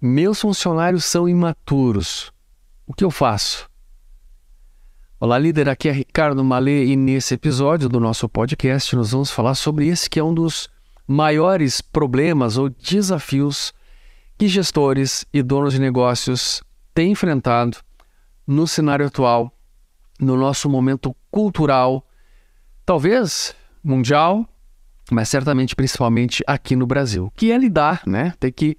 Meus funcionários são imaturos. O que eu faço? Olá, líder. Aqui é Ricardo Malê e nesse episódio do nosso podcast nós vamos falar sobre esse que é um dos maiores problemas ou desafios que gestores e donos de negócios têm enfrentado no cenário atual, no nosso momento cultural, talvez mundial, mas certamente principalmente aqui no Brasil, que é lidar, né? Ter que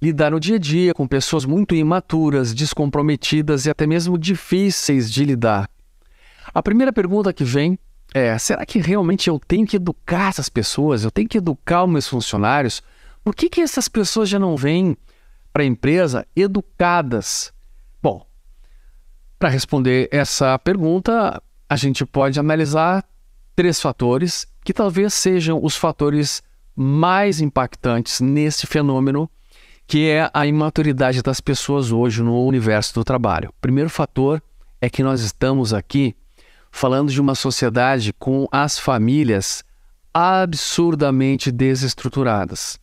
lidar no dia a dia com pessoas muito imaturas, descomprometidas e até mesmo difíceis de lidar. A primeira pergunta que vem é: será que realmente eu tenho que educar essas pessoas? Eu tenho que educar os meus funcionários? Por que, que essas pessoas já não vêm para a empresa educadas? Bom, para responder essa pergunta, a gente pode analisar três fatores que talvez sejam os fatores mais impactantes nesse fenômeno que é a imaturidade das pessoas hoje no universo do trabalho. Primeiro fator é que nós estamos aqui falando de uma sociedade com as famílias absurdamente desestruturadas.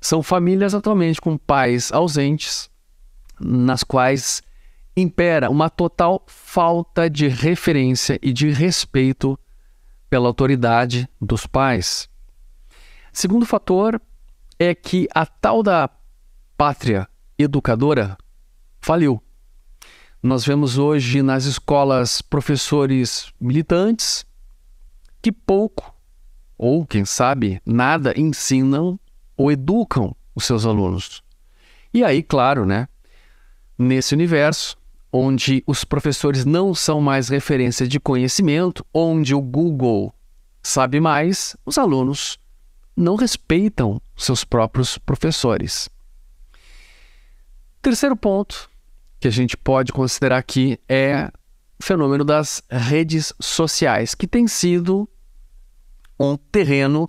São famílias atualmente com pais ausentes, nas quais impera uma total falta de referência e de respeito pela autoridade dos pais. Segundo fator é que a tal da pátria educadora faliu. Nós vemos hoje nas escolas professores militantes que pouco, ou quem sabe, nada ensinam ou educam os seus alunos. E aí, claro, né? Nesse universo, onde os professores não são mais referência de conhecimento, onde o Google sabe mais, os alunos não respeitam seus próprios professores. Terceiro ponto que a gente pode considerar aqui é o fenômeno das redes sociais, que tem sido um terreno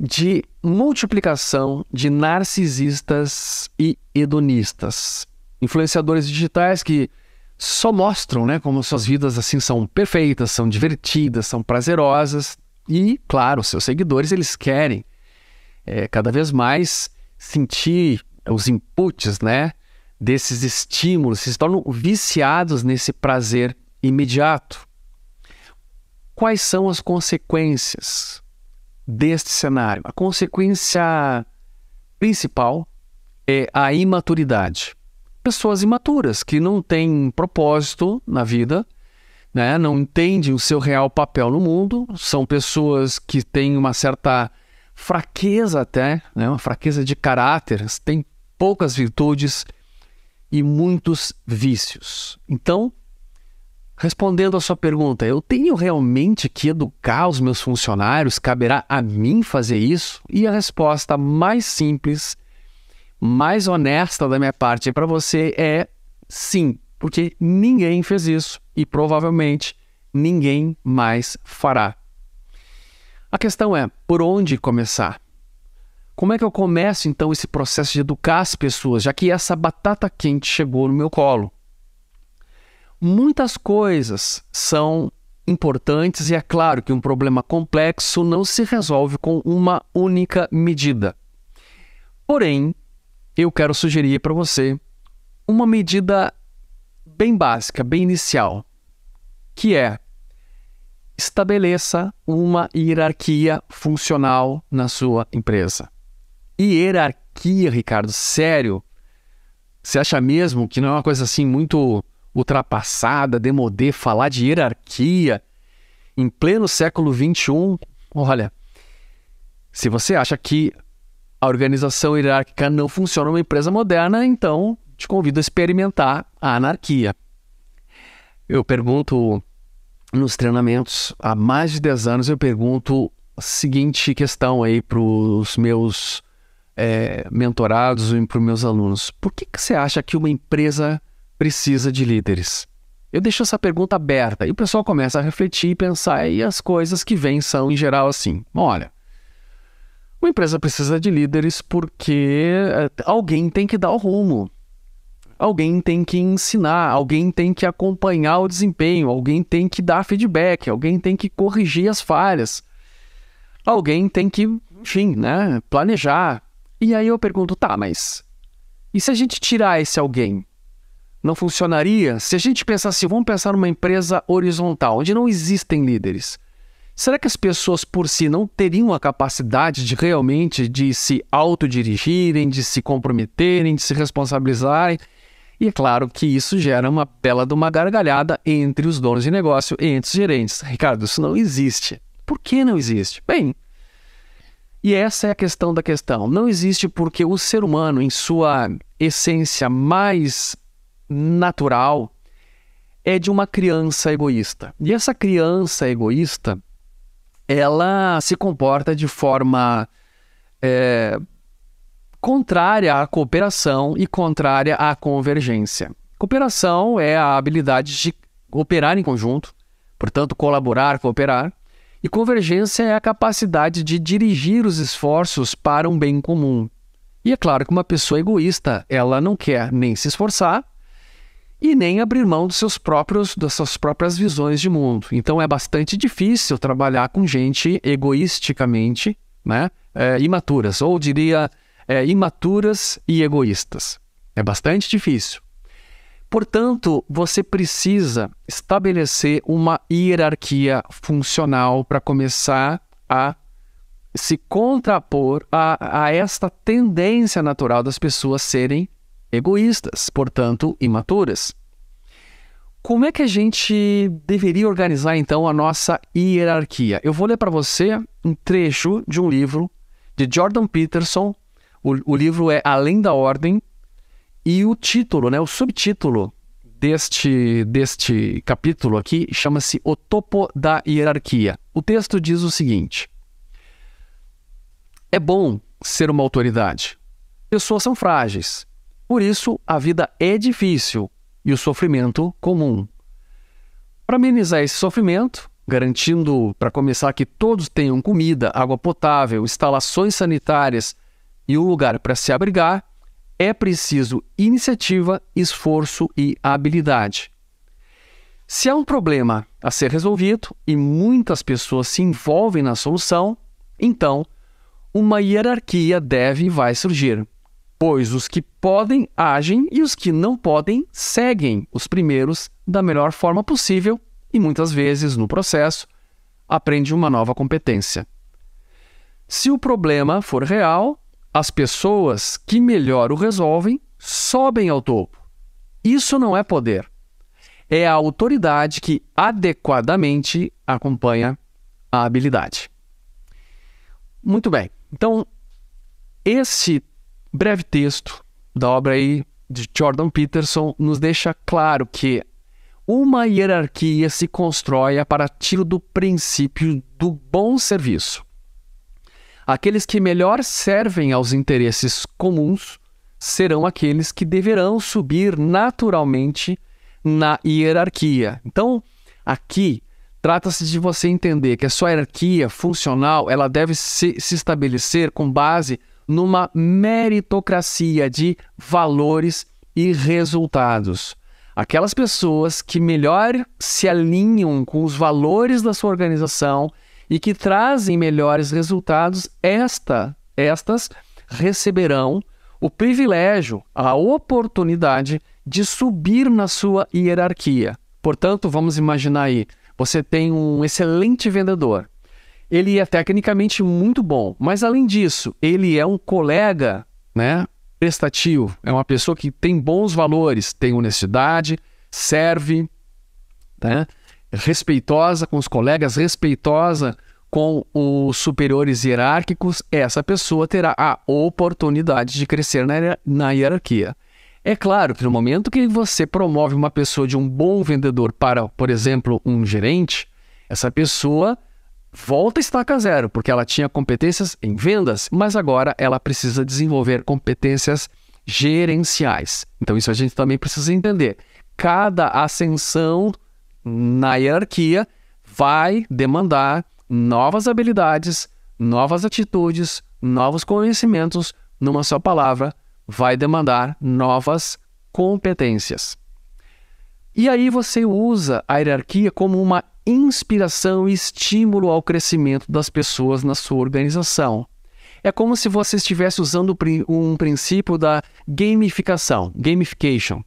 de multiplicação de narcisistas e hedonistas, influenciadores digitais que só mostram, né, como suas vidas assim são perfeitas, são divertidas, são prazerosas e, claro, seus seguidores eles querem é, cada vez mais sentir os inputs, né, desses estímulos, se tornam viciados nesse prazer imediato. Quais são as consequências deste cenário? A consequência principal é a imaturidade. Pessoas imaturas que não têm propósito na vida, né, não entendem o seu real papel no mundo, são pessoas que têm uma certa fraqueza até, né, uma fraqueza de caráter, têm poucas virtudes e muitos vícios. Então, respondendo à sua pergunta, eu tenho realmente que educar os meus funcionários? Caberá a mim fazer isso? E a resposta mais simples, mais honesta da minha parte para você é sim, porque ninguém fez isso e provavelmente ninguém mais fará. A questão é por onde começar? Como é que eu começo então esse processo de educar as pessoas, já que essa batata quente chegou no meu colo? Muitas coisas são importantes e é claro que um problema complexo não se resolve com uma única medida. Porém, eu quero sugerir para você uma medida bem básica, bem inicial, que é estabeleça uma hierarquia funcional na sua empresa hierarquia, Ricardo, sério. Você acha mesmo que não é uma coisa assim muito ultrapassada, demodê, falar de hierarquia em pleno século XXI? Olha, se você acha que a organização hierárquica não funciona numa empresa moderna, então te convido a experimentar a anarquia. Eu pergunto nos treinamentos, há mais de 10 anos, eu pergunto a seguinte questão aí para os meus é, mentorados e para os meus alunos. Por que, que você acha que uma empresa precisa de líderes? Eu deixo essa pergunta aberta e o pessoal começa a refletir e pensar, e as coisas que vêm são, em geral, assim: olha, uma empresa precisa de líderes porque eh, alguém tem que dar o rumo, alguém tem que ensinar, alguém tem que acompanhar o desempenho, alguém tem que dar feedback, alguém tem que corrigir as falhas, alguém tem que, enfim, né, planejar. E aí eu pergunto, tá, mas e se a gente tirar esse alguém? Não funcionaria? Se a gente pensasse, assim, vamos pensar numa empresa horizontal, onde não existem líderes. Será que as pessoas por si não teriam a capacidade de realmente de se autodirigirem, de se comprometerem, de se responsabilizarem? E é claro que isso gera uma bela de uma gargalhada entre os donos de negócio e entre os gerentes. Ricardo, isso não existe. Por que não existe? Bem, e essa é a questão da questão. Não existe porque o ser humano, em sua essência mais natural, é de uma criança egoísta. E essa criança egoísta, ela se comporta de forma é, contrária à cooperação e contrária à convergência. Cooperação é a habilidade de operar em conjunto, portanto, colaborar, cooperar. E convergência é a capacidade de dirigir os esforços para um bem comum. E é claro que uma pessoa egoísta, ela não quer nem se esforçar e nem abrir mão dos seus próprios, das suas próprias visões de mundo. Então é bastante difícil trabalhar com gente egoisticamente, né, é, imaturas, ou diria é, imaturas e egoístas. É bastante difícil. Portanto, você precisa estabelecer uma hierarquia funcional para começar a se contrapor a, a esta tendência natural das pessoas serem egoístas, portanto, imaturas. Como é que a gente deveria organizar então a nossa hierarquia? Eu vou ler para você um trecho de um livro de Jordan Peterson. O, o livro é Além da Ordem, e o título, né, o subtítulo deste, deste capítulo aqui chama-se O Topo da Hierarquia. O texto diz o seguinte: É bom ser uma autoridade. Pessoas são frágeis. Por isso, a vida é difícil e o sofrimento comum. Para amenizar esse sofrimento, garantindo, para começar, que todos tenham comida, água potável, instalações sanitárias e um lugar para se abrigar, é preciso iniciativa, esforço e habilidade. Se há um problema a ser resolvido e muitas pessoas se envolvem na solução, então uma hierarquia deve e vai surgir, pois os que podem agem e os que não podem seguem os primeiros da melhor forma possível e muitas vezes, no processo, aprende uma nova competência. Se o problema for real, as pessoas que melhor o resolvem sobem ao topo. Isso não é poder. É a autoridade que adequadamente acompanha a habilidade. Muito bem. Então, esse breve texto da obra aí de Jordan Peterson nos deixa claro que uma hierarquia se constrói a partir do princípio do bom serviço. Aqueles que melhor servem aos interesses comuns serão aqueles que deverão subir naturalmente na hierarquia. Então, aqui trata-se de você entender que a sua hierarquia funcional ela deve se, se estabelecer com base numa meritocracia de valores e resultados. Aquelas pessoas que melhor se alinham com os valores da sua organização e que trazem melhores resultados, esta, estas receberão o privilégio, a oportunidade de subir na sua hierarquia. Portanto, vamos imaginar aí, você tem um excelente vendedor. Ele é tecnicamente muito bom, mas além disso, ele é um colega, né, prestativo, é uma pessoa que tem bons valores, tem honestidade, serve, né? respeitosa com os colegas, respeitosa com os superiores hierárquicos, essa pessoa terá a oportunidade de crescer na, hierarquia. É claro que no momento que você promove uma pessoa de um bom vendedor para, por exemplo, um gerente, essa pessoa volta a estaca zero, porque ela tinha competências em vendas, mas agora ela precisa desenvolver competências gerenciais. Então, isso a gente também precisa entender. Cada ascensão na hierarquia vai demandar novas habilidades, novas atitudes, novos conhecimentos, numa só palavra, vai demandar novas competências. E aí você usa a hierarquia como uma inspiração e estímulo ao crescimento das pessoas na sua organização. É como se você estivesse usando um princípio da gamificação, gamification.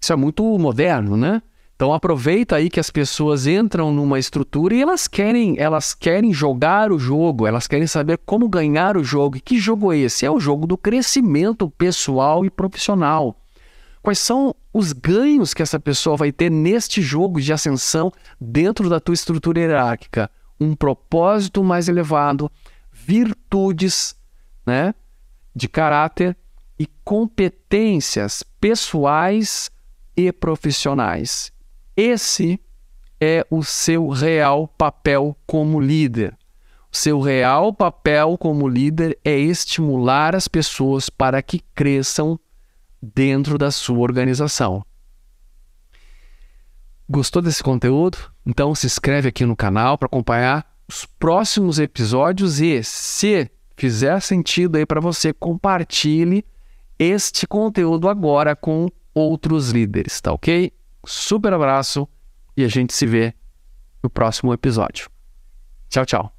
Isso é muito moderno, né? Então aproveita aí que as pessoas entram numa estrutura e elas querem, elas querem jogar o jogo, elas querem saber como ganhar o jogo. E que jogo é esse? É o jogo do crescimento pessoal e profissional. Quais são os ganhos que essa pessoa vai ter neste jogo de ascensão dentro da tua estrutura hierárquica? Um propósito mais elevado, virtudes, né, de caráter e competências pessoais e profissionais. Esse é o seu real papel como líder. O seu real papel como líder é estimular as pessoas para que cresçam dentro da sua organização. Gostou desse conteúdo? Então se inscreve aqui no canal para acompanhar os próximos episódios e se fizer sentido aí para você, compartilhe este conteúdo agora com outros líderes, tá OK? super abraço e a gente se vê no próximo episódio. Tchau, tchau.